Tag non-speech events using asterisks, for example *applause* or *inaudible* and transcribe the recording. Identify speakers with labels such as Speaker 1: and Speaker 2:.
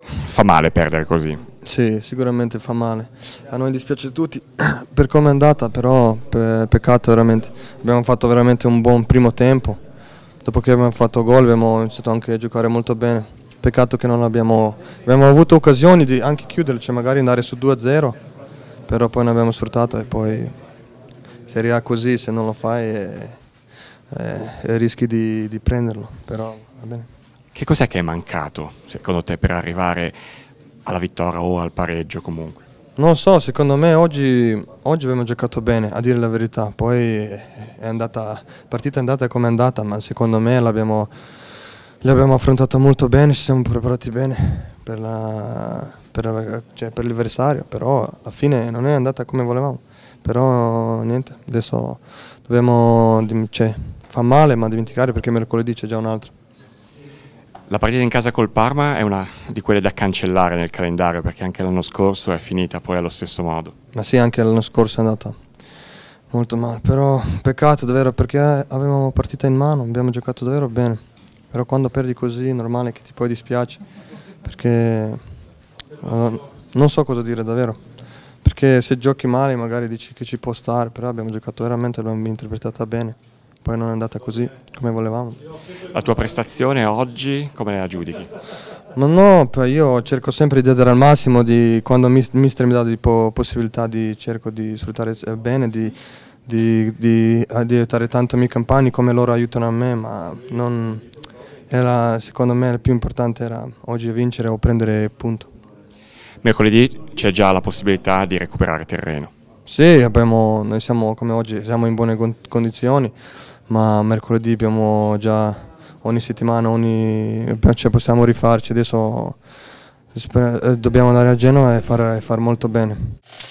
Speaker 1: Fa male perdere così.
Speaker 2: Sì, sicuramente fa male. A noi dispiace tutti *clears throat* per come è andata, però pe peccato veramente. Abbiamo fatto veramente un buon primo tempo. Dopo che abbiamo fatto gol abbiamo iniziato anche a giocare molto bene. Peccato che non abbiamo, abbiamo avuto occasioni di anche chiuderle, cioè magari andare su 2-0, però poi ne abbiamo sfruttato e poi Serie arriva così se non lo fai... È eh, eh, rischi di, di prenderlo, però va bene.
Speaker 1: Che cos'è che è mancato, secondo te, per arrivare alla vittoria o al pareggio comunque?
Speaker 2: Non so, secondo me oggi, oggi abbiamo giocato bene, a dire la verità. Poi la partita è andata come è andata, ma secondo me l'abbiamo, l'abbiamo affrontata molto bene, ci siamo preparati bene per, la, per, cioè per l'avversario, però alla fine non è andata come volevamo. Però niente, adesso dobbiamo... Cioè, fa male ma dimenticare perché mercoledì c'è già un'altra.
Speaker 1: La partita in casa col Parma è una di quelle da cancellare nel calendario perché anche l'anno scorso è finita poi allo stesso modo.
Speaker 2: Ma sì, anche l'anno scorso è andata molto male, però peccato davvero perché eh, avevamo partita in mano, abbiamo giocato davvero bene, però quando perdi così è normale che ti poi dispiace perché uh, non so cosa dire davvero, perché se giochi male magari dici che ci può stare, però abbiamo giocato veramente, l'abbiamo interpretata bene poi non è andata così come volevamo.
Speaker 1: La tua prestazione oggi come la giudichi?
Speaker 2: Ma no, io cerco sempre di dare al massimo, di, quando il mister mi dà tipo, possibilità di, cerco di sfruttare eh, bene, di, di, di, eh, di aiutare tanto i miei compagni come loro aiutano a me, ma non, era, secondo me il più importante era oggi vincere o prendere punto.
Speaker 1: Mercoledì c'è già la possibilità di recuperare terreno.
Speaker 2: Sì, abbiamo, noi siamo come oggi, siamo in buone condizioni, ma mercoledì abbiamo già ogni settimana, ogni, cioè possiamo rifarci, adesso eh, dobbiamo andare a Genova e far, e far molto bene.